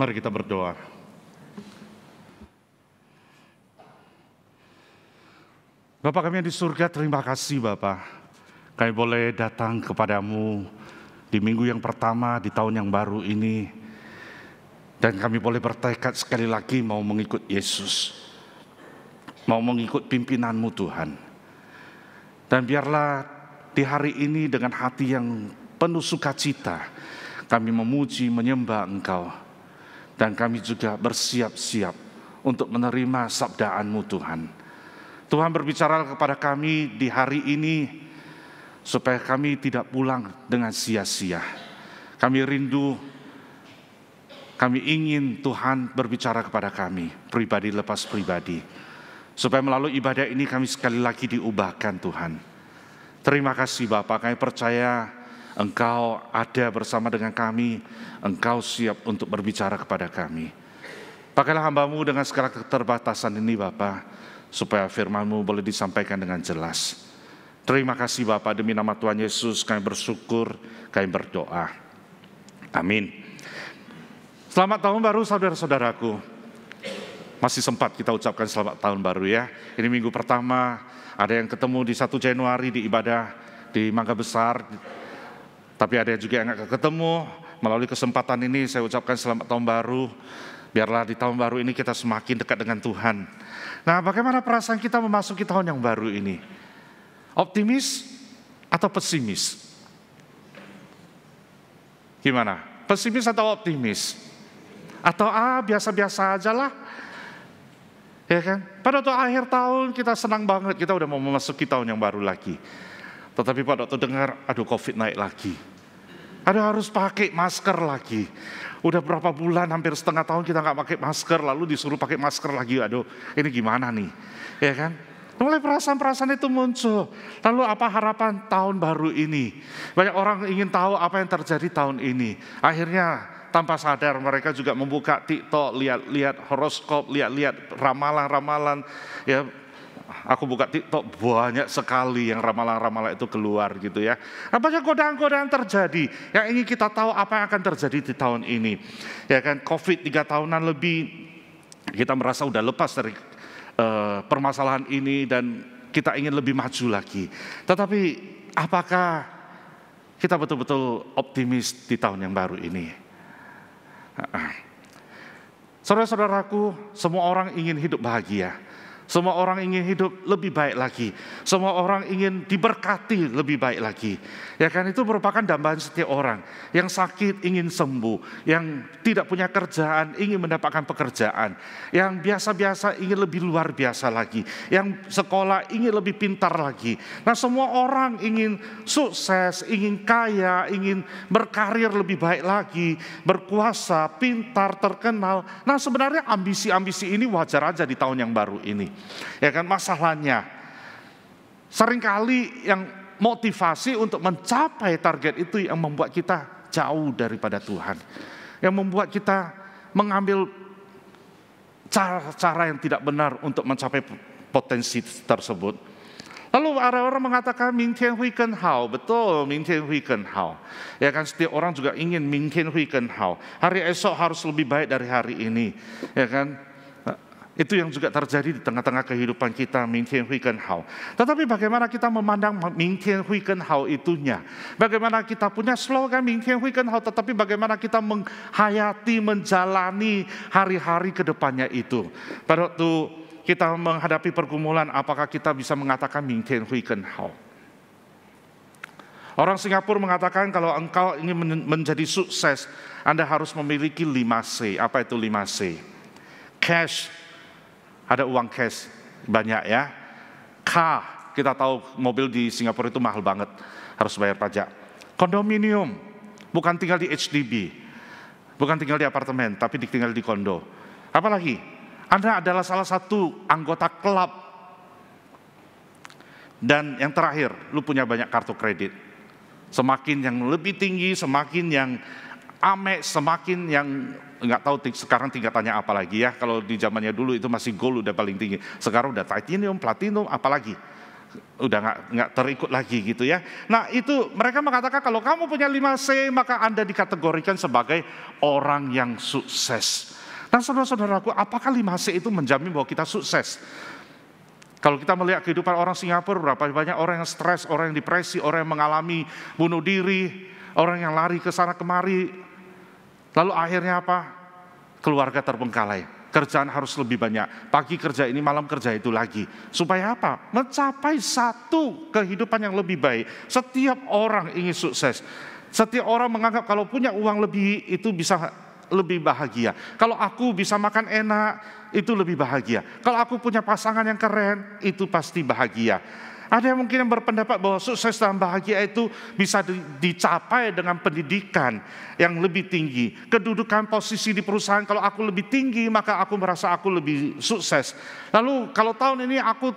Mari kita berdoa. Bapak kami yang di surga, terima kasih Bapak. Kami boleh datang kepadamu di minggu yang pertama, di tahun yang baru ini. Dan kami boleh bertekad sekali lagi mau mengikut Yesus. Mau mengikut pimpinanmu Tuhan. Dan biarlah di hari ini dengan hati yang penuh sukacita, kami memuji, menyembah Engkau dan kami juga bersiap-siap untuk menerima sabdaanmu Tuhan. Tuhan berbicara kepada kami di hari ini supaya kami tidak pulang dengan sia-sia. Kami rindu, kami ingin Tuhan berbicara kepada kami, pribadi lepas pribadi. Supaya melalui ibadah ini kami sekali lagi diubahkan Tuhan. Terima kasih Bapak, kami percaya Engkau ada bersama dengan kami, Engkau siap untuk berbicara kepada kami. Pakailah hambamu dengan segala keterbatasan ini Bapa, supaya firmanmu boleh disampaikan dengan jelas. Terima kasih Bapak demi nama Tuhan Yesus kami bersyukur, kami berdoa. Amin. Selamat tahun baru saudara-saudaraku. Masih sempat kita ucapkan selamat tahun baru ya. Ini minggu pertama, ada yang ketemu di 1 Januari di ibadah di Mangga Besar, tapi ada juga yang nggak ketemu. Melalui kesempatan ini saya ucapkan selamat tahun baru. Biarlah di tahun baru ini kita semakin dekat dengan Tuhan. Nah, bagaimana perasaan kita memasuki tahun yang baru ini? Optimis atau pesimis? Gimana? Pesimis atau optimis? Atau ah biasa-biasa aja lah. Ya kan? Pada tuh akhir tahun kita senang banget kita udah mau memasuki tahun yang baru lagi. Tetapi pada waktu dengar, aduh COVID naik lagi. aduh harus pakai masker lagi. Udah berapa bulan, hampir setengah tahun kita nggak pakai masker, lalu disuruh pakai masker lagi. Aduh, ini gimana nih? Ya kan? Mulai perasaan-perasaan itu muncul. Lalu apa harapan tahun baru ini? Banyak orang ingin tahu apa yang terjadi tahun ini. Akhirnya tanpa sadar mereka juga membuka TikTok, lihat-lihat horoskop, lihat-lihat ramalan-ramalan, ya aku buka TikTok banyak sekali yang ramalan-ramalan itu keluar gitu ya. banyak godaan-godaan terjadi? Yang ingin kita tahu apa yang akan terjadi di tahun ini. Ya kan COVID tiga tahunan lebih kita merasa udah lepas dari uh, permasalahan ini dan kita ingin lebih maju lagi. Tetapi apakah kita betul-betul optimis di tahun yang baru ini? Saudara-saudaraku, semua orang ingin hidup bahagia. Semua orang ingin hidup lebih baik lagi. Semua orang ingin diberkati lebih baik lagi. Ya kan itu merupakan dambaan setiap orang. Yang sakit ingin sembuh, yang tidak punya kerjaan ingin mendapatkan pekerjaan, yang biasa-biasa ingin lebih luar biasa lagi, yang sekolah ingin lebih pintar lagi. Nah, semua orang ingin sukses, ingin kaya, ingin berkarir lebih baik lagi, berkuasa, pintar, terkenal. Nah, sebenarnya ambisi-ambisi ini wajar aja di tahun yang baru ini. Ya kan masalahnya seringkali yang motivasi untuk mencapai target itu yang membuat kita jauh daripada Tuhan. Yang membuat kita mengambil cara-cara yang tidak benar untuk mencapai potensi tersebut. Lalu orang-orang mengatakan Mingtian Hui Ken Hao, betul Mingtian Hui Ken Hao. Ya kan setiap orang juga ingin Mingtian Hui Ken Hao. Hari esok harus lebih baik dari hari ini. Ya kan itu yang juga terjadi di tengah-tengah kehidupan kita, Mingtian Hui Ken Hao. Tetapi bagaimana kita memandang Mingtian Hui Ken Hao itunya? Bagaimana kita punya slogan Mingtian Hui Ken Hao, tetapi bagaimana kita menghayati, menjalani hari-hari ke depannya itu. Pada waktu kita menghadapi pergumulan, apakah kita bisa mengatakan Mingtian Hui Ken Hao? Orang Singapura mengatakan kalau engkau ingin menjadi sukses, Anda harus memiliki 5C. Apa itu 5C? Cash, ada uang cash banyak ya. Car, kita tahu mobil di Singapura itu mahal banget, harus bayar pajak. Kondominium, bukan tinggal di HDB, bukan tinggal di apartemen, tapi tinggal di kondo. Apalagi, Anda adalah salah satu anggota klub. Dan yang terakhir, lu punya banyak kartu kredit. Semakin yang lebih tinggi, semakin yang ame semakin yang nggak tahu sekarang tingkatannya apa lagi ya. Kalau di zamannya dulu itu masih gold udah paling tinggi. Sekarang udah titanium, platinum, apalagi udah nggak nggak terikut lagi gitu ya. Nah itu mereka mengatakan kalau kamu punya 5 C maka anda dikategorikan sebagai orang yang sukses. Nah saudara-saudaraku apakah 5 C itu menjamin bahwa kita sukses? Kalau kita melihat kehidupan orang Singapura berapa banyak orang yang stres, orang yang depresi, orang yang mengalami bunuh diri, orang yang lari ke sana kemari, Lalu akhirnya apa? Keluarga terbengkalai. Kerjaan harus lebih banyak. Pagi kerja ini, malam kerja itu lagi. Supaya apa? Mencapai satu kehidupan yang lebih baik. Setiap orang ingin sukses. Setiap orang menganggap kalau punya uang lebih itu bisa lebih bahagia. Kalau aku bisa makan enak, itu lebih bahagia. Kalau aku punya pasangan yang keren, itu pasti bahagia. Ada yang mungkin yang berpendapat bahwa sukses dan bahagia itu bisa dicapai dengan pendidikan yang lebih tinggi. Kedudukan posisi di perusahaan kalau aku lebih tinggi maka aku merasa aku lebih sukses. Lalu kalau tahun ini aku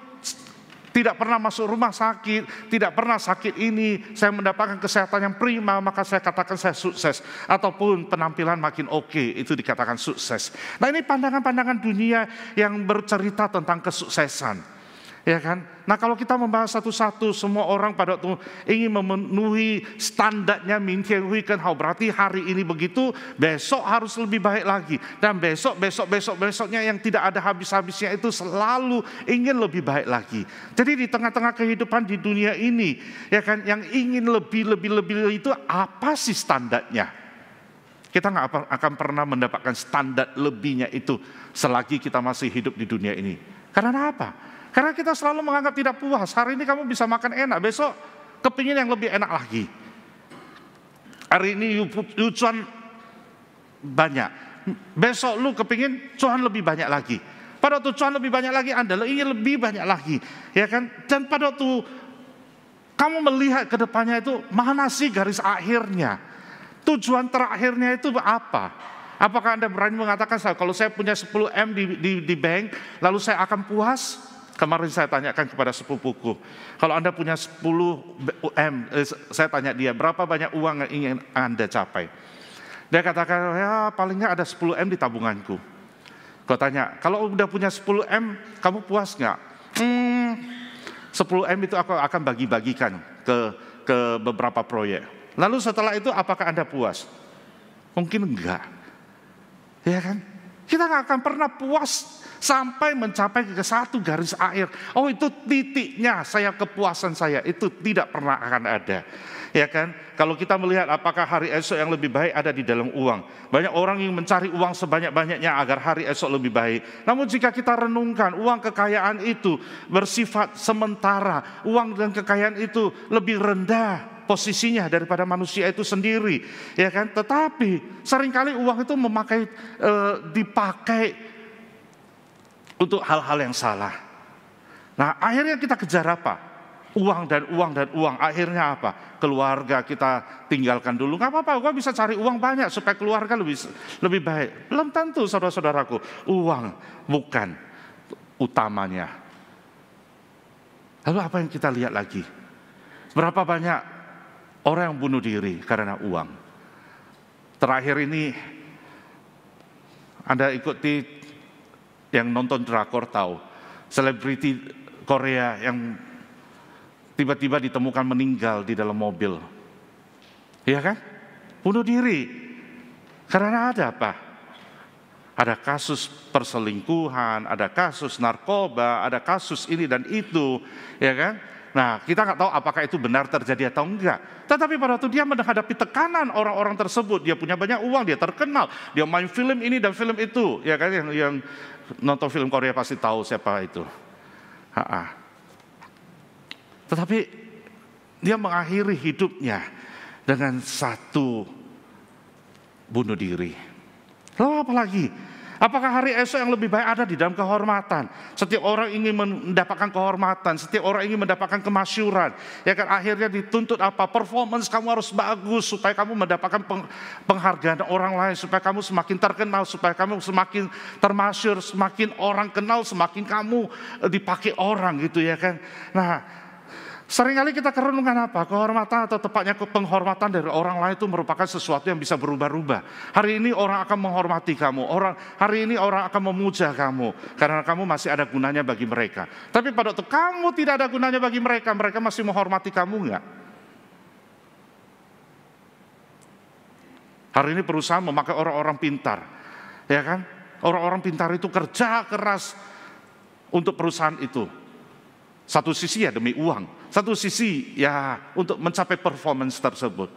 tidak pernah masuk rumah sakit, tidak pernah sakit ini, saya mendapatkan kesehatan yang prima, maka saya katakan saya sukses. Ataupun penampilan makin oke, okay, itu dikatakan sukses. Nah ini pandangan-pandangan dunia yang bercerita tentang kesuksesan. Ya kan? Nah kalau kita membahas satu-satu semua orang pada waktu ingin memenuhi standarnya mintian weekend how berarti hari ini begitu besok harus lebih baik lagi dan besok besok besok besoknya yang tidak ada habis-habisnya itu selalu ingin lebih baik lagi. Jadi di tengah-tengah kehidupan di dunia ini ya kan yang ingin lebih lebih, lebih itu apa sih standarnya? Kita nggak akan pernah mendapatkan standar lebihnya itu selagi kita masih hidup di dunia ini. Karena apa? Karena kita selalu menganggap tidak puas. Hari ini kamu bisa makan enak, besok kepingin yang lebih enak lagi. Hari ini lucuan banyak. Besok lu kepingin cuan lebih banyak lagi. Pada waktu cuan lebih banyak lagi, Anda ingin lebih banyak lagi. Ya kan? Dan pada waktu kamu melihat ke depannya itu, mana sih garis akhirnya? Tujuan terakhirnya itu apa? Apakah Anda berani mengatakan, kalau saya punya 10M di, di, di bank, lalu saya akan puas? Kemarin saya tanyakan kepada sepupuku, kalau Anda punya 10 UM, eh, saya tanya dia, berapa banyak uang yang ingin Anda capai? Dia katakan, ya palingnya ada 10 M di tabunganku. Kau tanya, kalau udah punya 10 M, kamu puas nggak? Hmm, 10 M itu aku akan bagi-bagikan ke ke beberapa proyek. Lalu setelah itu apakah Anda puas? Mungkin enggak. Ya kan? Kita nggak akan pernah puas sampai mencapai ke satu garis air. Oh itu titiknya saya kepuasan saya itu tidak pernah akan ada. Ya kan? Kalau kita melihat apakah hari esok yang lebih baik ada di dalam uang. Banyak orang yang mencari uang sebanyak-banyaknya agar hari esok lebih baik. Namun jika kita renungkan uang kekayaan itu bersifat sementara, uang dan kekayaan itu lebih rendah posisinya daripada manusia itu sendiri, ya kan? Tetapi seringkali uang itu memakai eh, dipakai untuk hal-hal yang salah. Nah, akhirnya kita kejar apa? uang dan uang dan uang. Akhirnya apa? Keluarga kita tinggalkan dulu. Gak apa-apa, gue bisa cari uang banyak supaya keluarga lebih lebih baik. Belum tentu saudara-saudaraku, uang bukan utamanya. Lalu apa yang kita lihat lagi? Berapa banyak orang yang bunuh diri karena uang? Terakhir ini Anda ikuti yang nonton drakor tahu. Selebriti Korea yang tiba-tiba ditemukan meninggal di dalam mobil. Iya kan? Bunuh diri. Karena ada apa? Ada kasus perselingkuhan, ada kasus narkoba, ada kasus ini dan itu, ya kan? Nah, kita nggak tahu apakah itu benar terjadi atau enggak. Tetapi pada waktu dia menghadapi tekanan orang-orang tersebut, dia punya banyak uang, dia terkenal, dia main film ini dan film itu, ya kan yang, yang nonton film Korea pasti tahu siapa itu. Ha -ha. Tetapi dia mengakhiri hidupnya dengan satu bunuh diri. Lalu apa lagi? Apakah hari esok yang lebih baik ada di dalam kehormatan? Setiap orang ingin mendapatkan kehormatan, setiap orang ingin mendapatkan kemasyuran. Ya kan akhirnya dituntut apa? Performance kamu harus bagus supaya kamu mendapatkan penghargaan orang lain, supaya kamu semakin terkenal, supaya kamu semakin termasyur, semakin orang kenal, semakin kamu eh, dipakai orang gitu ya kan. Nah, Seringkali kita kerenungan apa? Kehormatan atau tepatnya penghormatan dari orang lain itu merupakan sesuatu yang bisa berubah-ubah. Hari ini orang akan menghormati kamu, orang hari ini orang akan memuja kamu karena kamu masih ada gunanya bagi mereka. Tapi pada waktu kamu tidak ada gunanya bagi mereka, mereka masih menghormati kamu enggak? Hari ini perusahaan memakai orang-orang pintar. Ya kan? Orang-orang pintar itu kerja keras untuk perusahaan itu satu sisi ya demi uang, satu sisi ya untuk mencapai performance tersebut.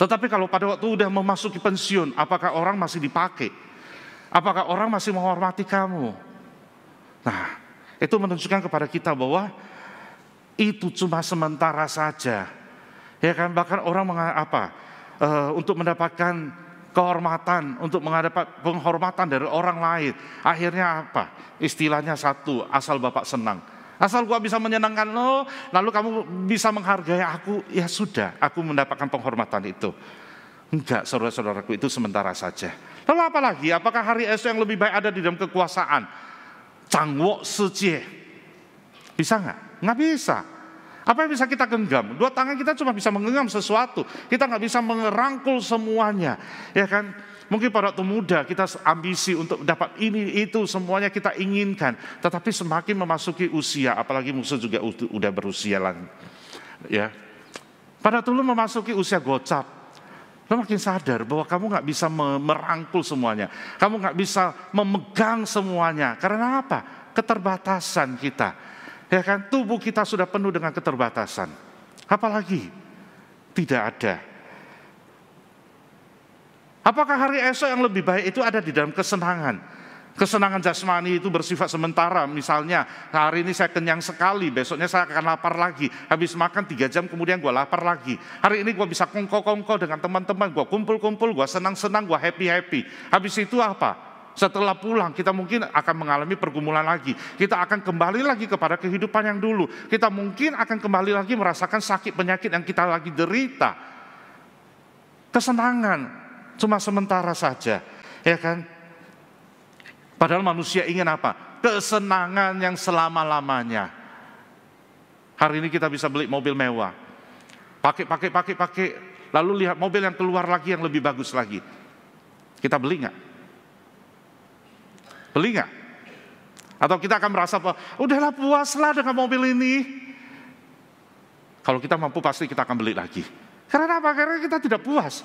Tetapi kalau pada waktu sudah memasuki pensiun, apakah orang masih dipakai? Apakah orang masih menghormati kamu? Nah, itu menunjukkan kepada kita bahwa itu cuma sementara saja. Ya kan bahkan orang mengapa Uh, eh, untuk mendapatkan kehormatan untuk menghadapi penghormatan dari orang lain. Akhirnya apa? Istilahnya satu, asal Bapak senang. Asal gua bisa menyenangkan lo, lalu kamu bisa menghargai aku, ya sudah, aku mendapatkan penghormatan itu. Enggak, saudara-saudaraku, itu sementara saja. Lalu apa lagi? Apakah hari esok yang lebih baik ada di dalam kekuasaan? Cangwok sejie. Bisa enggak? Enggak bisa. Apa yang bisa kita genggam? Dua tangan kita cuma bisa menggenggam sesuatu. Kita nggak bisa merangkul semuanya. Ya kan? Mungkin pada waktu muda kita ambisi untuk dapat ini itu semuanya kita inginkan. Tetapi semakin memasuki usia, apalagi musuh juga udah berusia lah. Ya. Pada waktu lu memasuki usia gocap, Lo makin sadar bahwa kamu nggak bisa merangkul semuanya, kamu nggak bisa memegang semuanya. Karena apa? Keterbatasan kita. Ya kan, tubuh kita sudah penuh dengan keterbatasan. Apalagi tidak ada. Apakah hari esok yang lebih baik itu ada di dalam kesenangan? Kesenangan jasmani itu bersifat sementara. Misalnya hari ini saya kenyang sekali, besoknya saya akan lapar lagi. Habis makan tiga jam kemudian gue lapar lagi. Hari ini gue bisa kongko-kongko dengan teman-teman, gue kumpul-kumpul, gue senang-senang, gue happy-happy. Habis itu apa? Setelah pulang kita mungkin akan mengalami pergumulan lagi. Kita akan kembali lagi kepada kehidupan yang dulu. Kita mungkin akan kembali lagi merasakan sakit penyakit yang kita lagi derita. Kesenangan cuma sementara saja, ya kan? Padahal manusia ingin apa? Kesenangan yang selama-lamanya. Hari ini kita bisa beli mobil mewah. Pakai, pakai, pakai, pakai. Lalu lihat mobil yang keluar lagi yang lebih bagus lagi. Kita beli nggak? beli telinga. Atau kita akan merasa bahwa udahlah puaslah dengan mobil ini. Kalau kita mampu pasti kita akan beli lagi. Karena apa? Karena kita tidak puas.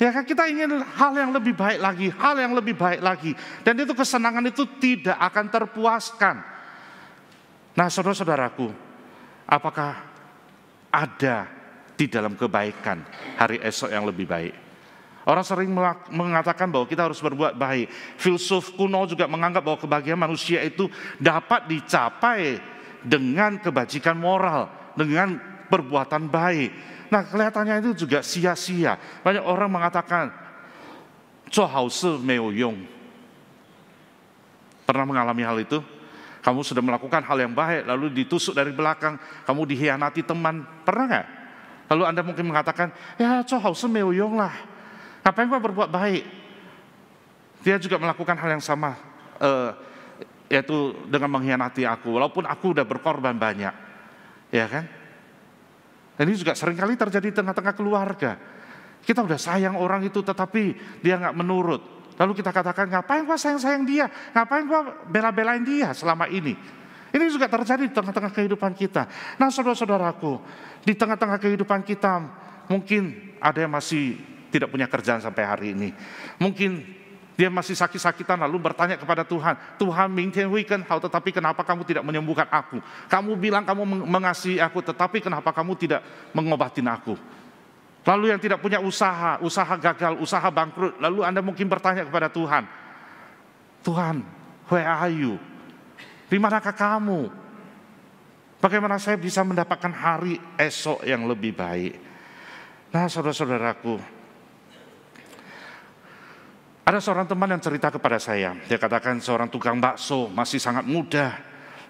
Ya kan kita ingin hal yang lebih baik lagi, hal yang lebih baik lagi. Dan itu kesenangan itu tidak akan terpuaskan. Nah saudara-saudaraku, apakah ada di dalam kebaikan hari esok yang lebih baik? Orang sering mengatakan bahwa kita harus berbuat baik. Filsuf kuno juga menganggap bahwa kebahagiaan manusia itu dapat dicapai dengan kebajikan moral, dengan perbuatan baik. Nah kelihatannya itu juga sia-sia. Banyak orang mengatakan, yong. Pernah mengalami hal itu? Kamu sudah melakukan hal yang baik, lalu ditusuk dari belakang, kamu dihianati teman. Pernah nggak? Lalu Anda mungkin mengatakan, ya cohau meoyong lah Ngapain Napaima berbuat baik. Dia juga melakukan hal yang sama, eh, yaitu dengan mengkhianati aku, walaupun aku udah berkorban banyak. Ya kan? Dan ini juga seringkali terjadi di tengah-tengah keluarga. Kita udah sayang orang itu tetapi dia nggak menurut. Lalu kita katakan, ngapain gua sayang-sayang dia? Ngapain gua bela-belain dia selama ini? Ini juga terjadi di tengah-tengah kehidupan kita. Nah saudara-saudaraku, di tengah-tengah kehidupan kita mungkin ada yang masih tidak punya kerjaan sampai hari ini. Mungkin dia masih sakit-sakitan lalu bertanya kepada Tuhan, Tuhan mingtian weekend how, tetapi kenapa kamu tidak menyembuhkan aku? Kamu bilang kamu mengasihi aku tetapi kenapa kamu tidak mengobatin aku? Lalu yang tidak punya usaha, usaha gagal, usaha bangkrut, lalu Anda mungkin bertanya kepada Tuhan, Tuhan, where are you? Di manakah kamu? Bagaimana saya bisa mendapatkan hari esok yang lebih baik? Nah saudara-saudaraku, ada seorang teman yang cerita kepada saya, dia katakan seorang tukang bakso masih sangat muda,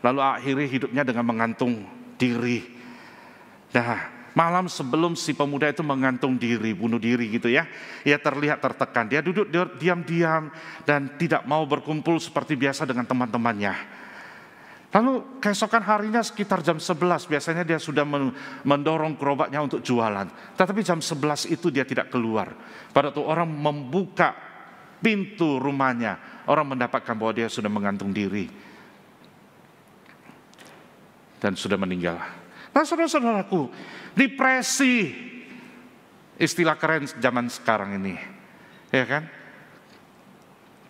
lalu akhirnya hidupnya dengan mengantung diri. Nah, malam sebelum si pemuda itu mengantung diri, bunuh diri gitu ya. Ia terlihat tertekan, dia duduk diam-diam dan tidak mau berkumpul seperti biasa dengan teman-temannya. Lalu keesokan harinya sekitar jam 11 biasanya dia sudah mendorong gerobaknya untuk jualan. Tetapi jam 11 itu dia tidak keluar. Pada itu orang membuka pintu rumahnya. Orang mendapatkan bahwa dia sudah mengantung diri. Dan sudah meninggal. Nah saudara-saudaraku, depresi. Istilah keren zaman sekarang ini. Ya kan?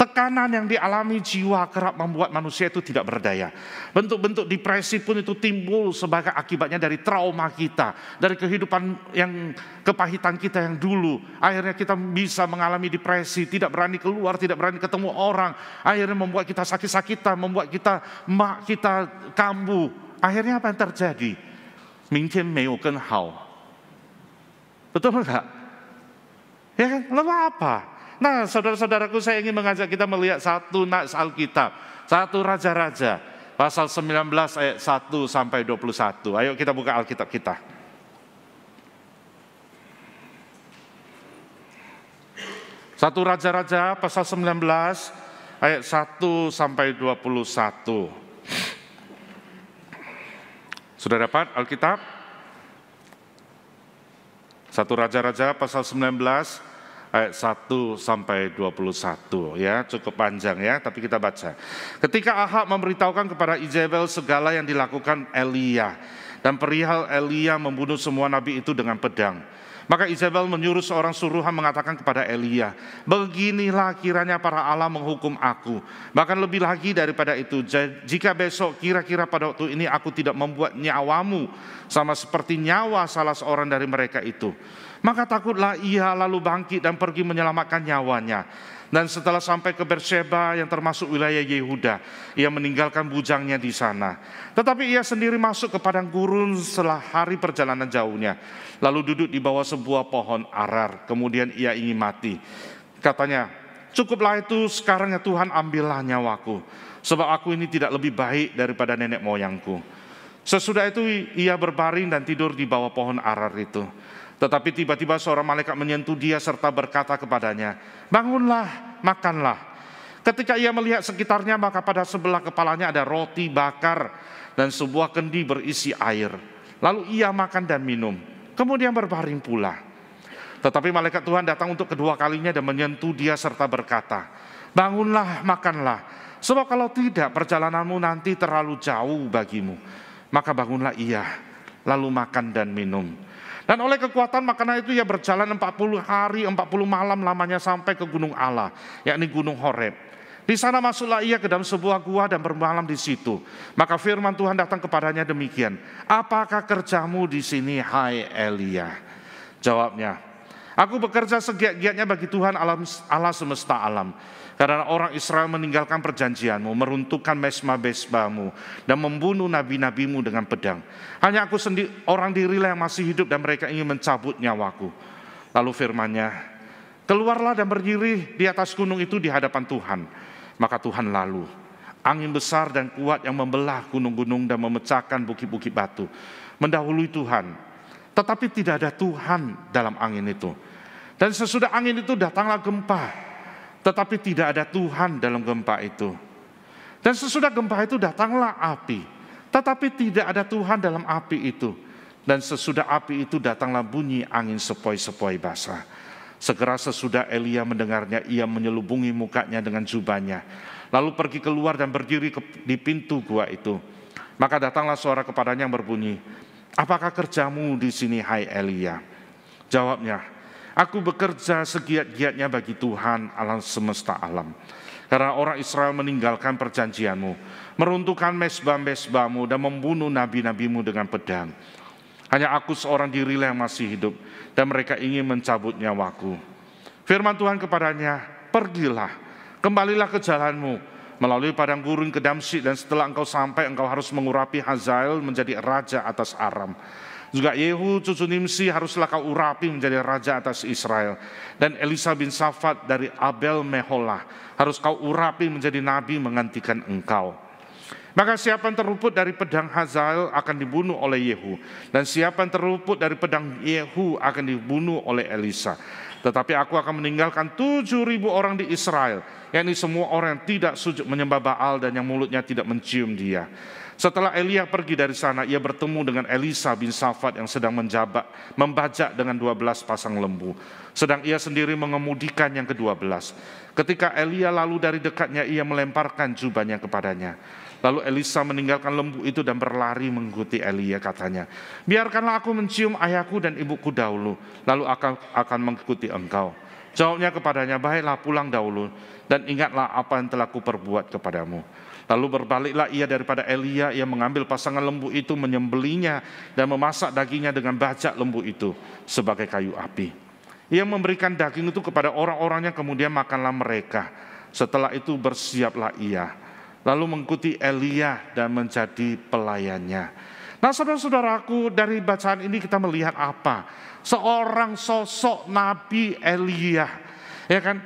Tekanan yang dialami jiwa kerap membuat manusia itu tidak berdaya. Bentuk-bentuk depresi pun itu timbul sebagai akibatnya dari trauma kita, dari kehidupan yang kepahitan kita yang dulu. Akhirnya kita bisa mengalami depresi, tidak berani keluar, tidak berani ketemu orang. Akhirnya membuat kita sakit-sakitan, membuat kita mak kita kambuh. Akhirnya apa yang terjadi? Mungkin meyukan hal. Betul enggak? Ya kan? Lalu apa? Nah saudara-saudaraku saya ingin mengajak kita melihat satu nats Alkitab. Satu Raja-Raja. Pasal 19 ayat 1 sampai 21. Ayo kita buka Alkitab kita. Satu Raja-Raja pasal 19 ayat 1 sampai 21. Sudah dapat Alkitab? Satu Raja-Raja pasal 19 ayat 1 sampai 21 ya, cukup panjang ya, tapi kita baca. Ketika Ahab memberitahukan kepada Izebel segala yang dilakukan Elia dan perihal Elia membunuh semua nabi itu dengan pedang. Maka Isabel menyuruh seorang suruhan mengatakan kepada Elia, "Beginilah kiranya para Allah menghukum aku. Bahkan lebih lagi daripada itu, jika besok kira-kira pada waktu ini aku tidak membuat nyawamu sama seperti nyawa salah seorang dari mereka itu, maka takutlah ia lalu bangkit dan pergi menyelamatkan nyawanya." Dan setelah sampai ke Bersheba yang termasuk wilayah Yehuda, ia meninggalkan bujangnya di sana. Tetapi ia sendiri masuk ke padang gurun setelah hari perjalanan jauhnya. Lalu duduk di bawah sebuah pohon arar. Kemudian ia ingin mati. Katanya, cukuplah itu sekarang ya Tuhan ambillah nyawaku. Sebab aku ini tidak lebih baik daripada nenek moyangku. Sesudah itu ia berbaring dan tidur di bawah pohon arar itu. Tetapi tiba-tiba seorang malaikat menyentuh dia serta berkata kepadanya, bangunlah, makanlah. Ketika ia melihat sekitarnya, maka pada sebelah kepalanya ada roti bakar dan sebuah kendi berisi air. Lalu ia makan dan minum, kemudian berbaring pula. Tetapi malaikat Tuhan datang untuk kedua kalinya dan menyentuh dia serta berkata, Bangunlah, makanlah, sebab kalau tidak perjalananmu nanti terlalu jauh bagimu. Maka bangunlah ia, lalu makan dan minum dan oleh kekuatan makanan itu ia berjalan 40 hari, 40 malam lamanya sampai ke gunung Allah, yakni gunung Horeb. Di sana masuklah ia ke dalam sebuah gua dan bermalam di situ. Maka firman Tuhan datang kepadanya demikian, "Apakah kerjamu di sini, hai Elia?" Jawabnya, "Aku bekerja segiat-giatnya bagi Tuhan Allah, Allah semesta alam." Karena orang Israel meninggalkan perjanjianmu, meruntuhkan mesma besbamu, dan membunuh nabi-nabimu dengan pedang. Hanya aku sendiri, orang dirilah yang masih hidup dan mereka ingin mencabut nyawaku. Lalu firmannya, keluarlah dan berdiri di atas gunung itu di hadapan Tuhan. Maka Tuhan lalu, angin besar dan kuat yang membelah gunung-gunung dan memecahkan bukit-bukit batu. Mendahului Tuhan, tetapi tidak ada Tuhan dalam angin itu. Dan sesudah angin itu datanglah gempa tetapi tidak ada Tuhan dalam gempa itu. Dan sesudah gempa itu datanglah api. Tetapi tidak ada Tuhan dalam api itu. Dan sesudah api itu datanglah bunyi angin sepoi-sepoi basah. Segera sesudah Elia mendengarnya, ia menyelubungi mukanya dengan jubahnya. Lalu pergi keluar dan berdiri di pintu gua itu. Maka datanglah suara kepadanya yang berbunyi, Apakah kerjamu di sini, hai Elia? Jawabnya, Aku bekerja segiat-giatnya bagi Tuhan alam semesta alam. Karena orang Israel meninggalkan perjanjianmu, meruntuhkan mesbah-mesbahmu dan membunuh nabi-nabimu dengan pedang. Hanya aku seorang dirilah yang masih hidup dan mereka ingin mencabut nyawaku. Firman Tuhan kepadanya, pergilah, kembalilah ke jalanmu, melalui padang gurun ke Damsik dan setelah engkau sampai engkau harus mengurapi Hazael menjadi raja atas Aram. Juga Yehu cucu Nimsi haruslah kau urapi menjadi raja atas Israel. Dan Elisa bin Safat dari Abel Meholah harus kau urapi menjadi nabi menggantikan engkau. Maka siapa yang terluput dari pedang Hazael akan dibunuh oleh Yehu. Dan siapa yang terluput dari pedang Yehu akan dibunuh oleh Elisa. Tetapi aku akan meninggalkan tujuh ribu orang di Israel. yakni semua orang yang tidak sujud menyembah Baal dan yang mulutnya tidak mencium dia. Setelah Elia pergi dari sana, ia bertemu dengan Elisa bin Safat yang sedang menjabat, membajak dengan dua belas pasang lembu. Sedang ia sendiri mengemudikan yang ke belas. Ketika Elia lalu dari dekatnya, ia melemparkan jubahnya kepadanya. Lalu Elisa meninggalkan lembu itu dan berlari mengikuti Elia katanya, Biarkanlah aku mencium ayahku dan ibuku dahulu, lalu akan, akan mengikuti engkau. Jawabnya kepadanya, baiklah pulang dahulu dan ingatlah apa yang telah kuperbuat kepadamu. Lalu berbaliklah ia daripada Elia, ia mengambil pasangan lembu itu, menyembelinya dan memasak dagingnya dengan bajak lembu itu sebagai kayu api. Ia memberikan daging itu kepada orang orangnya kemudian makanlah mereka. Setelah itu bersiaplah ia, lalu mengikuti Elia dan menjadi pelayannya. Nah saudara-saudaraku dari bacaan ini kita melihat apa? Seorang sosok Nabi Elia. Ya kan?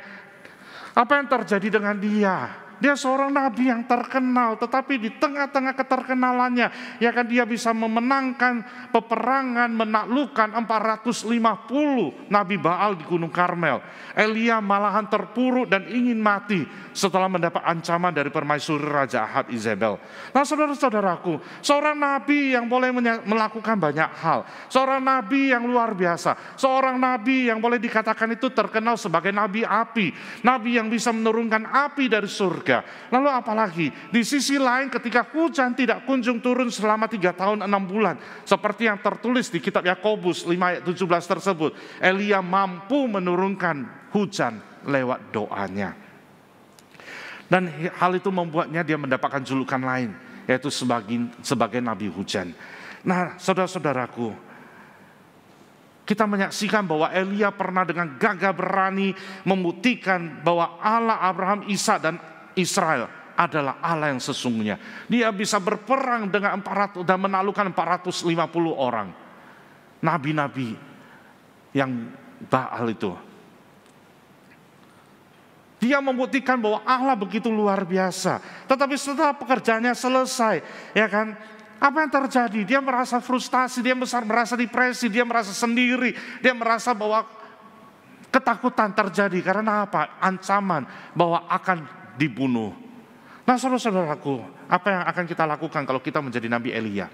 Apa yang terjadi dengan dia? Dia seorang nabi yang terkenal, tetapi di tengah-tengah keterkenalannya, ya kan dia bisa memenangkan peperangan, menaklukkan 450 nabi Baal di Gunung Karmel. Elia malahan terpuruk dan ingin mati setelah mendapat ancaman dari permaisuri Raja Ahab Izebel. Nah saudara-saudaraku, seorang nabi yang boleh melakukan banyak hal, seorang nabi yang luar biasa, seorang nabi yang boleh dikatakan itu terkenal sebagai nabi api, nabi yang bisa menurunkan api dari surga surga. Lalu apalagi di sisi lain ketika hujan tidak kunjung turun selama tiga tahun enam bulan. Seperti yang tertulis di kitab Yakobus 5 ayat 17 tersebut. Elia mampu menurunkan hujan lewat doanya. Dan hal itu membuatnya dia mendapatkan julukan lain. Yaitu sebagai, sebagai Nabi Hujan. Nah saudara-saudaraku, kita menyaksikan bahwa Elia pernah dengan gagah berani membuktikan bahwa Allah Abraham, Isa dan Israel adalah Allah yang sesungguhnya. Dia bisa berperang dengan 400 dan menaklukkan 450 orang. Nabi-nabi yang Baal itu. Dia membuktikan bahwa Allah begitu luar biasa. Tetapi setelah pekerjaannya selesai, ya kan? Apa yang terjadi? Dia merasa frustasi, dia besar merasa depresi, dia merasa sendiri, dia merasa bahwa ketakutan terjadi karena apa? Ancaman bahwa akan dibunuh. Nah saudara-saudaraku, apa yang akan kita lakukan kalau kita menjadi Nabi Elia?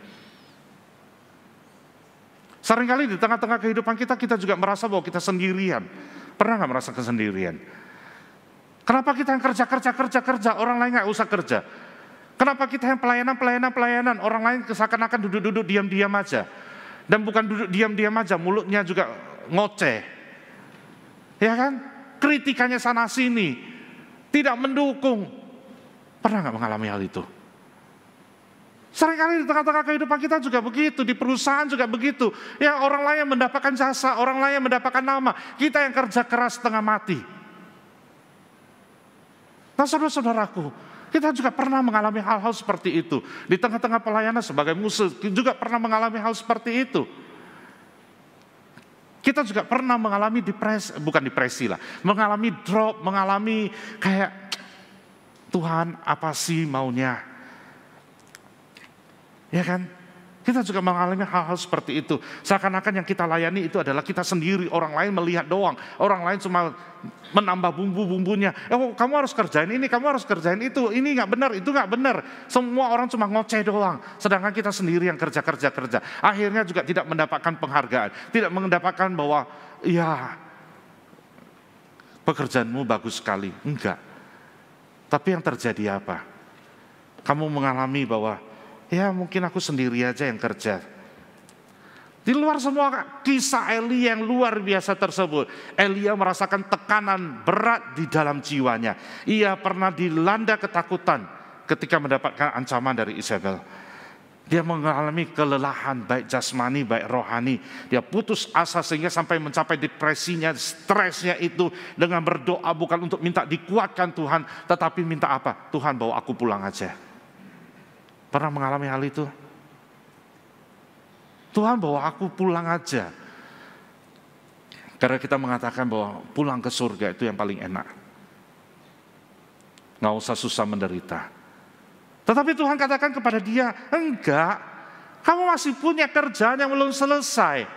Seringkali di tengah-tengah kehidupan kita, kita juga merasa bahwa kita sendirian. Pernah nggak merasa kesendirian? Kenapa kita yang kerja, kerja, kerja, kerja, orang lain nggak usah kerja? Kenapa kita yang pelayanan, pelayanan, pelayanan, orang lain kesakan akan duduk-duduk diam-diam aja. Dan bukan duduk diam-diam aja, mulutnya juga ngoceh. Ya kan? Kritikannya sana-sini, tidak mendukung. Pernah nggak mengalami hal itu? Seringkali di tengah-tengah kehidupan kita juga begitu, di perusahaan juga begitu. Ya orang lain yang mendapatkan jasa, orang lain yang mendapatkan nama. Kita yang kerja keras setengah mati. Nah saudara-saudaraku, kita juga pernah mengalami hal-hal seperti itu. Di tengah-tengah pelayanan sebagai musuh juga pernah mengalami hal seperti itu. Kita juga pernah mengalami depresi, bukan depresi lah, mengalami drop, mengalami kayak Tuhan apa sih maunya? Ya kan? Kita juga mengalami hal-hal seperti itu. Seakan-akan yang kita layani itu adalah kita sendiri, orang lain melihat doang. Orang lain cuma menambah bumbu-bumbunya. Eh, oh, kamu harus kerjain ini, kamu harus kerjain itu. Ini nggak benar, itu nggak benar. Semua orang cuma ngoceh doang. Sedangkan kita sendiri yang kerja-kerja-kerja. Akhirnya juga tidak mendapatkan penghargaan. Tidak mendapatkan bahwa, ya pekerjaanmu bagus sekali. Enggak. Tapi yang terjadi apa? Kamu mengalami bahwa ya mungkin aku sendiri aja yang kerja. Di luar semua kisah Eli yang luar biasa tersebut, Elia merasakan tekanan berat di dalam jiwanya. Ia pernah dilanda ketakutan ketika mendapatkan ancaman dari Isabel. Dia mengalami kelelahan baik jasmani baik rohani. Dia putus asa sehingga sampai mencapai depresinya, stresnya itu dengan berdoa bukan untuk minta dikuatkan Tuhan, tetapi minta apa? Tuhan bawa aku pulang aja. Pernah mengalami hal itu? Tuhan bawa aku pulang aja. Karena kita mengatakan bahwa pulang ke surga itu yang paling enak. Nggak usah susah menderita. Tetapi Tuhan katakan kepada dia, enggak, kamu masih punya kerjaan yang belum selesai.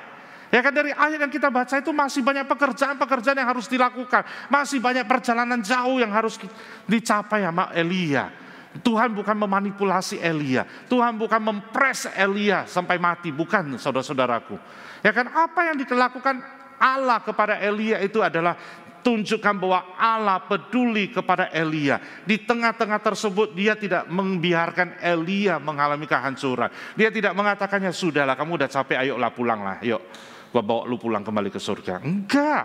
Ya kan dari ayat yang kita baca itu masih banyak pekerjaan-pekerjaan yang harus dilakukan. Masih banyak perjalanan jauh yang harus dicapai sama Elia. Tuhan bukan memanipulasi Elia. Tuhan bukan mempres Elia sampai mati. Bukan saudara-saudaraku. Ya kan apa yang dilakukan Allah kepada Elia itu adalah tunjukkan bahwa Allah peduli kepada Elia. Di tengah-tengah tersebut dia tidak membiarkan Elia mengalami kehancuran. Dia tidak mengatakannya sudahlah kamu udah capek ayolah pulanglah. Yuk gua bawa lu pulang kembali ke surga. Enggak.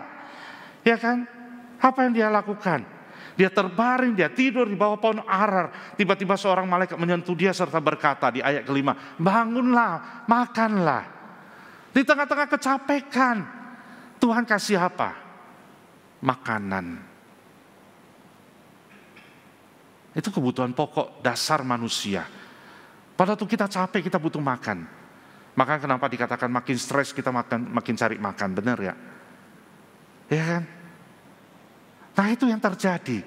Ya kan? Apa yang dia lakukan? Dia terbaring, dia tidur di bawah pohon arar. Tiba-tiba seorang malaikat menyentuh dia serta berkata di ayat kelima, bangunlah, makanlah. Di tengah-tengah kecapekan, Tuhan kasih apa? Makanan. Itu kebutuhan pokok dasar manusia. Pada waktu kita capek, kita butuh makan. Maka kenapa dikatakan makin stres kita makan, makin cari makan, benar ya? Ya kan? Nah itu yang terjadi.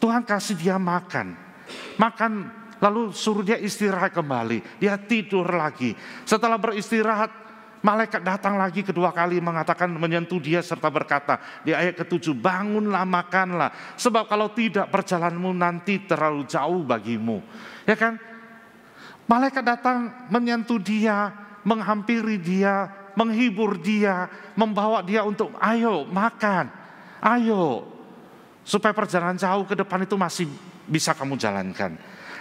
Tuhan kasih dia makan. Makan lalu suruh dia istirahat kembali. Dia tidur lagi. Setelah beristirahat Malaikat datang lagi kedua kali mengatakan menyentuh dia serta berkata di ayat ketujuh bangunlah makanlah sebab kalau tidak perjalananmu nanti terlalu jauh bagimu ya kan malaikat datang menyentuh dia menghampiri dia menghibur dia membawa dia untuk ayo makan Ayo, supaya perjalanan jauh ke depan itu masih bisa kamu jalankan.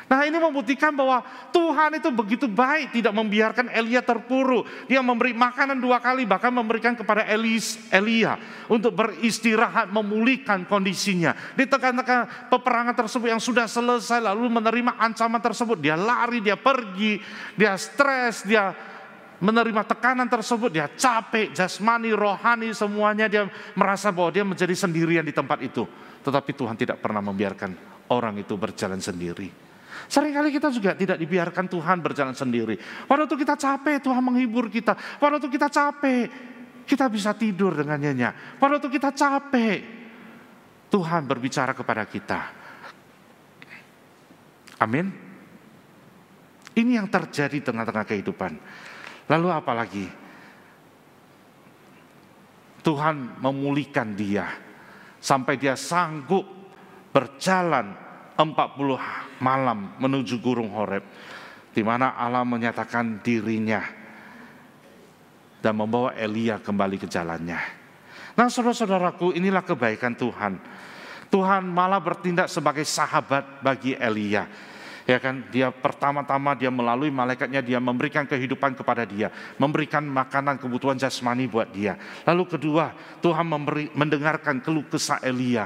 Nah ini membuktikan bahwa Tuhan itu begitu baik, tidak membiarkan Elia terpuruk. Dia memberi makanan dua kali, bahkan memberikan kepada Elis, Elia untuk beristirahat, memulihkan kondisinya. Di tengah-tengah peperangan tersebut yang sudah selesai, lalu menerima ancaman tersebut, dia lari, dia pergi, dia stres, dia menerima tekanan tersebut dia capek jasmani rohani semuanya dia merasa bahwa dia menjadi sendirian di tempat itu tetapi Tuhan tidak pernah membiarkan orang itu berjalan sendiri Seringkali kita juga tidak dibiarkan Tuhan berjalan sendiri. Pada waktu kita capek, Tuhan menghibur kita. Pada waktu kita capek, kita bisa tidur dengan nyenyak. Pada waktu kita capek, Tuhan berbicara kepada kita. Amin. Ini yang terjadi tengah-tengah kehidupan. Lalu apa lagi? Tuhan memulihkan dia sampai dia sanggup berjalan 40 malam menuju Gurung Horeb di mana Allah menyatakan dirinya dan membawa Elia kembali ke jalannya. Nah, saudara-saudaraku, inilah kebaikan Tuhan. Tuhan malah bertindak sebagai sahabat bagi Elia Ya kan, dia pertama-tama dia melalui malaikatnya dia memberikan kehidupan kepada dia, memberikan makanan kebutuhan jasmani buat dia. Lalu kedua, Tuhan memberi, mendengarkan keluh kesah Elia.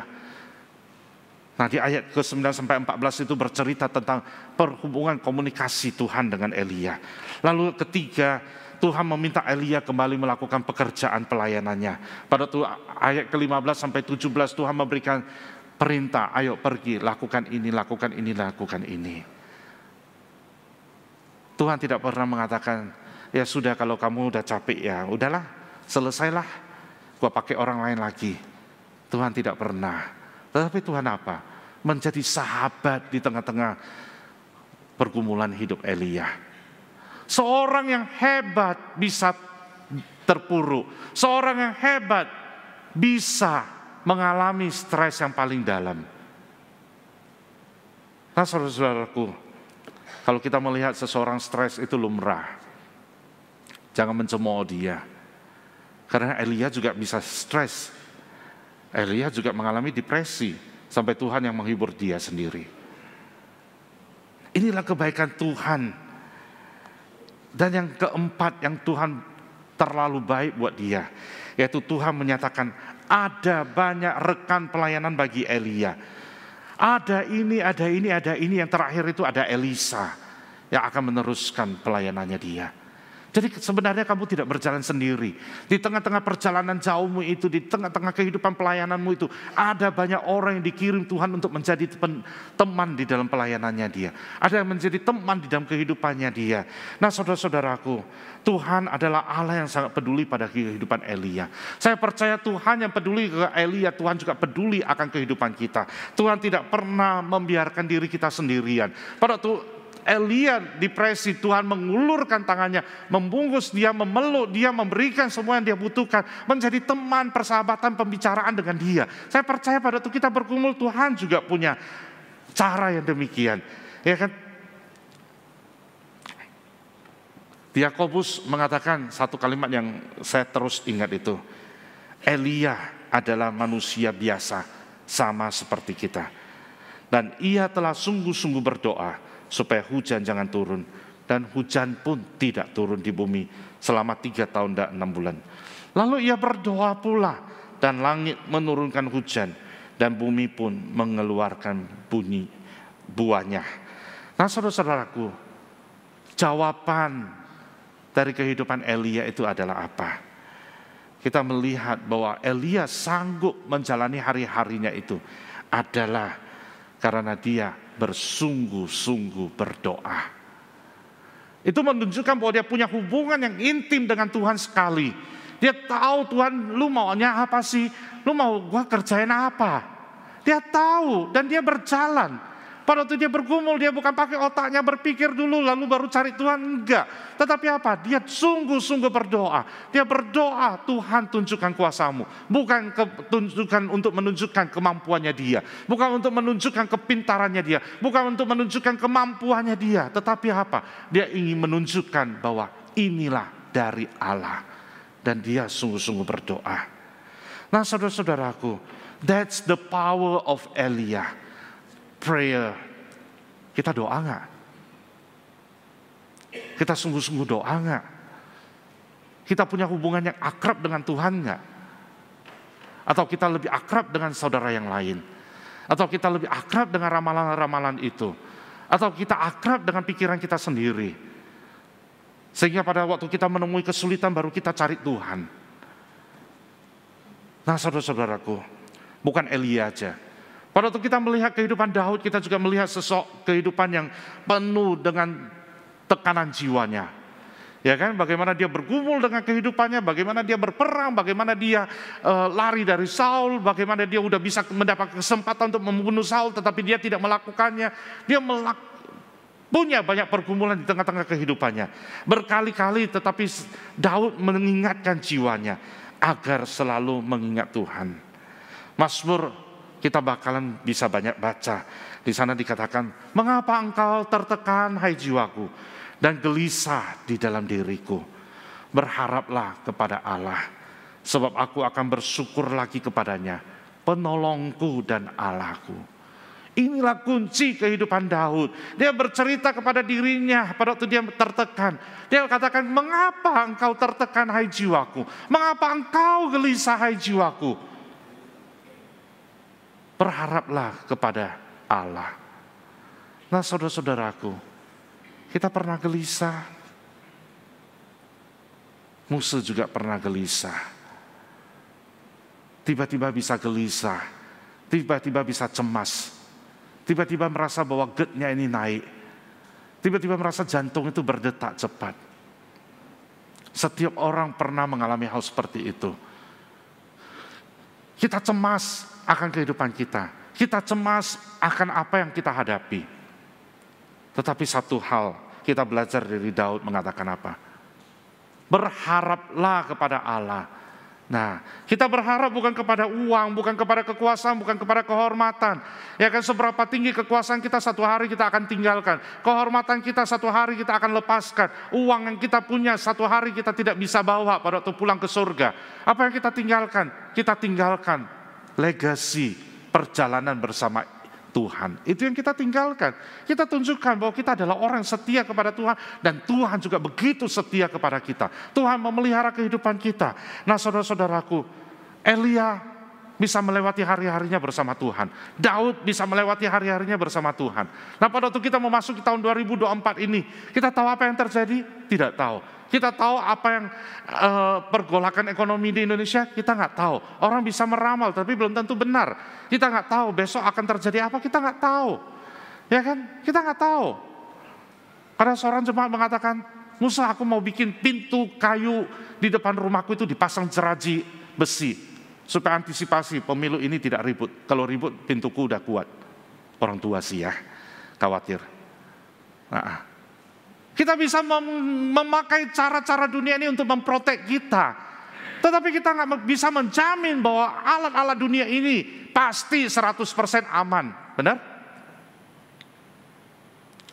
Nah di ayat ke-9 sampai 14 itu bercerita tentang perhubungan komunikasi Tuhan dengan Elia. Lalu ketiga, Tuhan meminta Elia kembali melakukan pekerjaan pelayanannya. Pada ayat ke-15 sampai 17 Tuhan memberikan perintah, ayo pergi, lakukan ini, lakukan ini, lakukan ini. Tuhan tidak pernah mengatakan, ya sudah kalau kamu udah capek ya, udahlah, selesailah, gua pakai orang lain lagi. Tuhan tidak pernah. Tetapi Tuhan apa? Menjadi sahabat di tengah-tengah pergumulan hidup Elia. Seorang yang hebat bisa terpuruk. Seorang yang hebat bisa mengalami stres yang paling dalam. Nah saudara-saudaraku, kalau kita melihat seseorang stres itu lumrah. Jangan mencemooh dia. Karena Elia juga bisa stres. Elia juga mengalami depresi. Sampai Tuhan yang menghibur dia sendiri. Inilah kebaikan Tuhan. Dan yang keempat yang Tuhan terlalu baik buat dia. Yaitu Tuhan menyatakan, ada banyak rekan pelayanan bagi Elia. Ada ini, ada ini, ada ini. Yang terakhir itu ada Elisa yang akan meneruskan pelayanannya dia. Jadi sebenarnya kamu tidak berjalan sendiri. Di tengah-tengah perjalanan jauhmu itu, di tengah-tengah kehidupan pelayananmu itu, ada banyak orang yang dikirim Tuhan untuk menjadi teman di dalam pelayanannya dia. Ada yang menjadi teman di dalam kehidupannya dia. Nah saudara-saudaraku, Tuhan adalah Allah yang sangat peduli pada kehidupan Elia. Saya percaya Tuhan yang peduli ke Elia, Tuhan juga peduli akan kehidupan kita. Tuhan tidak pernah membiarkan diri kita sendirian. Pada tuh Elia depresi, Tuhan mengulurkan tangannya, membungkus dia, memeluk dia, memberikan semua yang dia butuhkan, menjadi teman persahabatan pembicaraan dengan dia. Saya percaya pada itu kita bergumul Tuhan juga punya cara yang demikian. Ya kan? Yakobus mengatakan satu kalimat yang saya terus ingat itu. Elia adalah manusia biasa sama seperti kita. Dan ia telah sungguh-sungguh berdoa supaya hujan jangan turun dan hujan pun tidak turun di bumi selama tiga tahun dan enam bulan. Lalu ia berdoa pula dan langit menurunkan hujan dan bumi pun mengeluarkan bunyi buahnya. Nah saudara-saudaraku, jawaban dari kehidupan Elia itu adalah apa? Kita melihat bahwa Elia sanggup menjalani hari-harinya itu adalah karena dia bersungguh-sungguh berdoa. Itu menunjukkan bahwa dia punya hubungan yang intim dengan Tuhan sekali. Dia tahu Tuhan lu maunya apa sih? Lu mau gua kerjain apa? Dia tahu dan dia berjalan. Pada waktu dia bergumul, dia bukan pakai otaknya berpikir dulu lalu baru cari Tuhan. Enggak. Tetapi apa? Dia sungguh-sungguh berdoa. Dia berdoa, Tuhan tunjukkan kuasamu. Bukan tunjukkan untuk menunjukkan kemampuannya dia. Bukan untuk menunjukkan kepintarannya dia. Bukan untuk menunjukkan kemampuannya dia. Tetapi apa? Dia ingin menunjukkan bahwa inilah dari Allah. Dan dia sungguh-sungguh berdoa. Nah saudara-saudaraku, that's the power of Elia prayer? Kita doa nggak? Kita sungguh-sungguh doa nggak? Kita punya hubungan yang akrab dengan Tuhan nggak? Atau kita lebih akrab dengan saudara yang lain? Atau kita lebih akrab dengan ramalan-ramalan itu? Atau kita akrab dengan pikiran kita sendiri? Sehingga pada waktu kita menemui kesulitan baru kita cari Tuhan. Nah saudara-saudaraku, bukan Elia aja. Pada waktu kita melihat kehidupan Daud, kita juga melihat sesok kehidupan yang penuh dengan tekanan jiwanya. Ya kan, bagaimana dia bergumul dengan kehidupannya, bagaimana dia berperang, bagaimana dia uh, lari dari Saul, bagaimana dia udah bisa mendapat kesempatan untuk membunuh Saul, tetapi dia tidak melakukannya. Dia melak punya banyak pergumulan di tengah-tengah kehidupannya. Berkali-kali tetapi Daud mengingatkan jiwanya agar selalu mengingat Tuhan. Masmur kita bakalan bisa banyak baca. Di sana dikatakan, mengapa engkau tertekan hai jiwaku dan gelisah di dalam diriku. Berharaplah kepada Allah, sebab aku akan bersyukur lagi kepadanya, penolongku dan Allahku. Inilah kunci kehidupan Daud. Dia bercerita kepada dirinya pada waktu dia tertekan. Dia katakan, mengapa engkau tertekan hai jiwaku? Mengapa engkau gelisah hai jiwaku? berharaplah kepada Allah. Nah saudara-saudaraku, kita pernah gelisah. Musa juga pernah gelisah. Tiba-tiba bisa gelisah. Tiba-tiba bisa cemas. Tiba-tiba merasa bahwa getnya ini naik. Tiba-tiba merasa jantung itu berdetak cepat. Setiap orang pernah mengalami hal seperti itu. Kita cemas akan kehidupan kita. Kita cemas akan apa yang kita hadapi. Tetapi satu hal kita belajar dari Daud mengatakan apa? Berharaplah kepada Allah Nah, kita berharap bukan kepada uang, bukan kepada kekuasaan, bukan kepada kehormatan. Ya kan seberapa tinggi kekuasaan kita satu hari kita akan tinggalkan. Kehormatan kita satu hari kita akan lepaskan. Uang yang kita punya satu hari kita tidak bisa bawa pada waktu pulang ke surga. Apa yang kita tinggalkan? Kita tinggalkan legasi perjalanan bersama Tuhan. Itu yang kita tinggalkan. Kita tunjukkan bahwa kita adalah orang setia kepada Tuhan dan Tuhan juga begitu setia kepada kita. Tuhan memelihara kehidupan kita. Nah, saudara-saudaraku, Elia bisa melewati hari-harinya bersama Tuhan. Daud bisa melewati hari-harinya bersama Tuhan. Nah pada waktu kita memasuki tahun 2024 ini, kita tahu apa yang terjadi? Tidak tahu. Kita tahu apa yang uh, pergolakan ekonomi di Indonesia? Kita nggak tahu. Orang bisa meramal tapi belum tentu benar. Kita nggak tahu besok akan terjadi apa? Kita nggak tahu. Ya kan? Kita nggak tahu. Karena seorang jemaat mengatakan, Musa aku mau bikin pintu kayu di depan rumahku itu dipasang jeraji besi supaya antisipasi pemilu ini tidak ribut. Kalau ribut pintuku udah kuat. Orang tua sih ya, khawatir. Nah, ah. kita bisa mem memakai cara-cara dunia ini untuk memprotek kita. Tetapi kita nggak bisa menjamin bahwa alat-alat dunia ini pasti 100% aman. Benar?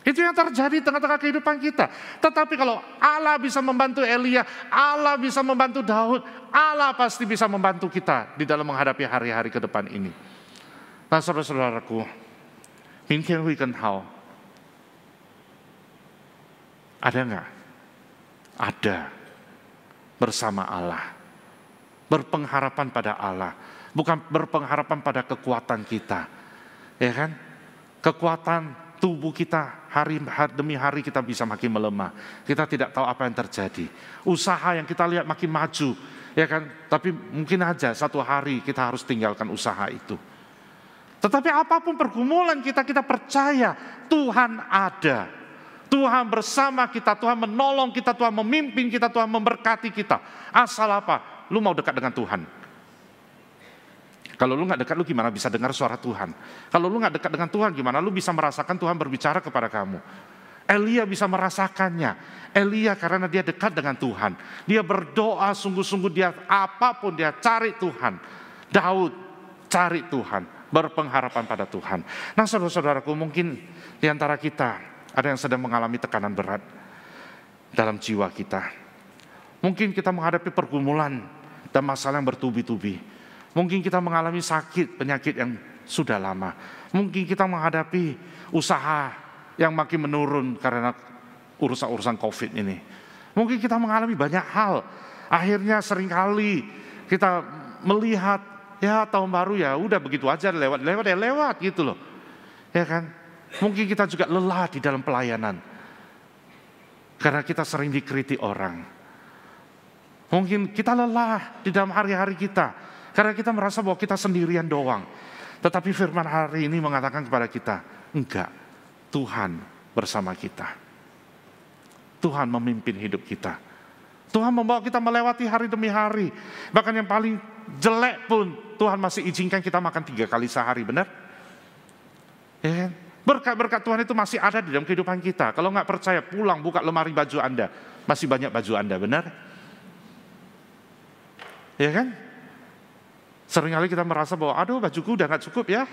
Itu yang terjadi tengah-tengah kehidupan kita. Tetapi kalau Allah bisa membantu Elia, Allah bisa membantu Daud, Allah pasti bisa membantu kita di dalam menghadapi hari-hari ke depan ini. Nah saudara-saudaraku, we Weekend How, ada nggak? Ada. Bersama Allah. Berpengharapan pada Allah. Bukan berpengharapan pada kekuatan kita. Ya kan? Kekuatan tubuh kita hari, demi hari kita bisa makin melemah. Kita tidak tahu apa yang terjadi. Usaha yang kita lihat makin maju, ya kan? Tapi mungkin aja satu hari kita harus tinggalkan usaha itu. Tetapi apapun pergumulan kita, kita percaya Tuhan ada. Tuhan bersama kita, Tuhan menolong kita, Tuhan memimpin kita, Tuhan memberkati kita. Asal apa? Lu mau dekat dengan Tuhan. Kalau lu nggak dekat, lu gimana bisa dengar suara Tuhan? Kalau lu nggak dekat dengan Tuhan, gimana lu bisa merasakan Tuhan berbicara kepada kamu? Elia bisa merasakannya. Elia karena dia dekat dengan Tuhan. Dia berdoa sungguh-sungguh dia apapun dia cari Tuhan. Daud cari Tuhan. Berpengharapan pada Tuhan. Nah saudara-saudaraku mungkin di antara kita ada yang sedang mengalami tekanan berat dalam jiwa kita. Mungkin kita menghadapi pergumulan dan masalah yang bertubi-tubi. Mungkin kita mengalami sakit, penyakit yang sudah lama. Mungkin kita menghadapi usaha yang makin menurun karena urusan-urusan COVID ini. Mungkin kita mengalami banyak hal. Akhirnya seringkali kita melihat ya tahun baru ya udah begitu aja lewat lewat ya lewat gitu loh. Ya kan? Mungkin kita juga lelah di dalam pelayanan. Karena kita sering dikritik orang. Mungkin kita lelah di dalam hari-hari kita karena kita merasa bahwa kita sendirian doang. Tetapi firman hari ini mengatakan kepada kita, enggak, Tuhan bersama kita. Tuhan memimpin hidup kita. Tuhan membawa kita melewati hari demi hari. Bahkan yang paling jelek pun Tuhan masih izinkan kita makan tiga kali sehari, benar? Ya kan? Berkat-berkat Tuhan itu masih ada di dalam kehidupan kita. Kalau nggak percaya, pulang buka lemari baju Anda. Masih banyak baju Anda, benar? Ya kan? Seringkali kita merasa bahwa aduh bajuku udah nggak cukup ya,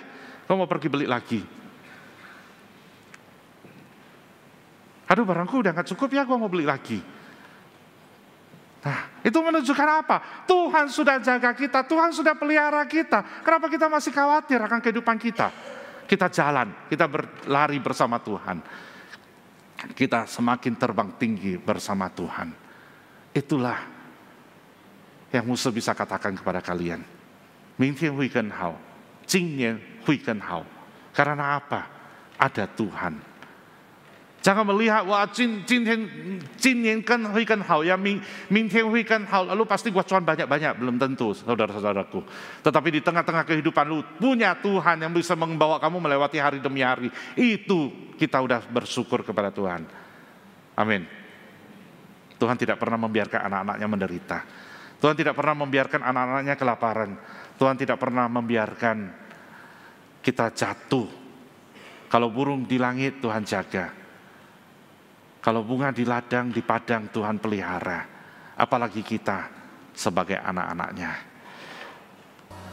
lo mau pergi beli lagi. Aduh barangku udah gak cukup ya, gue mau beli lagi. Nah, itu menunjukkan apa? Tuhan sudah jaga kita, Tuhan sudah pelihara kita. Kenapa kita masih khawatir akan kehidupan kita? Kita jalan, kita berlari bersama Tuhan. Kita semakin terbang tinggi bersama Tuhan. Itulah yang Musa bisa katakan kepada kalian. 明天会更好，今年会更好。Karena apa? Ada Tuhan. Jangan melihat wah, ya, ming, lalu pasti gua cuan banyak-banyak belum tentu, saudara-saudaraku. Tetapi di tengah-tengah kehidupan lu punya Tuhan yang bisa membawa kamu melewati hari demi hari. Itu kita udah bersyukur kepada Tuhan. Amin. Tuhan tidak pernah membiarkan anak-anaknya menderita. Tuhan tidak pernah membiarkan anak-anaknya kelaparan. Tuhan tidak pernah membiarkan kita jatuh. Kalau burung di langit Tuhan jaga. Kalau bunga di ladang, di padang Tuhan pelihara. Apalagi kita sebagai anak-anaknya.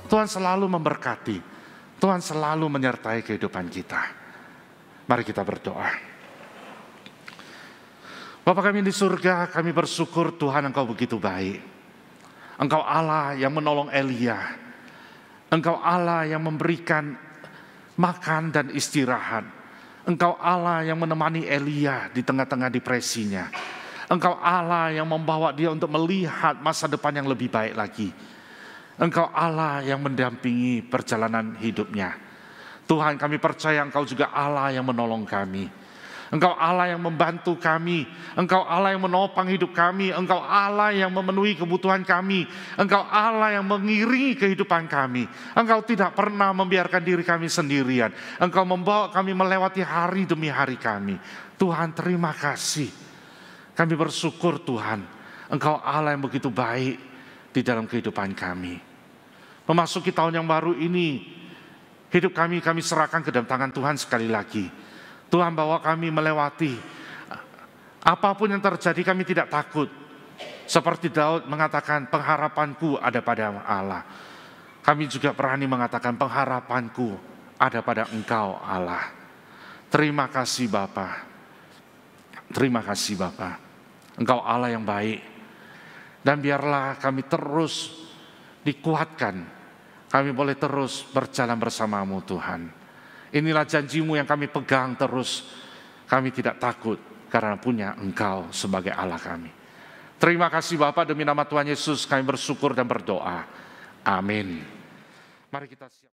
Tuhan selalu memberkati. Tuhan selalu menyertai kehidupan kita. Mari kita berdoa. Bapak kami di surga, kami bersyukur Tuhan Engkau begitu baik. Engkau Allah yang menolong Elia Engkau Allah yang memberikan makan dan istirahat. Engkau Allah yang menemani Elia di tengah-tengah depresinya. Engkau Allah yang membawa dia untuk melihat masa depan yang lebih baik lagi. Engkau Allah yang mendampingi perjalanan hidupnya. Tuhan kami percaya Engkau juga Allah yang menolong kami. Engkau Allah yang membantu kami. Engkau Allah yang menopang hidup kami. Engkau Allah yang memenuhi kebutuhan kami. Engkau Allah yang mengiringi kehidupan kami. Engkau tidak pernah membiarkan diri kami sendirian. Engkau membawa kami melewati hari demi hari kami. Tuhan terima kasih. Kami bersyukur Tuhan. Engkau Allah yang begitu baik di dalam kehidupan kami. Memasuki tahun yang baru ini, hidup kami kami serahkan ke dalam tangan Tuhan sekali lagi Tuhan bawa kami melewati apapun yang terjadi kami tidak takut. Seperti Daud mengatakan pengharapanku ada pada Allah. Kami juga berani mengatakan pengharapanku ada pada engkau Allah. Terima kasih Bapa. Terima kasih Bapa. Engkau Allah yang baik. Dan biarlah kami terus dikuatkan. Kami boleh terus berjalan bersamamu Tuhan. Inilah janjimu yang kami pegang terus. Kami tidak takut karena punya engkau sebagai Allah kami. Terima kasih Bapak demi nama Tuhan Yesus kami bersyukur dan berdoa. Amin. Mari kita siap.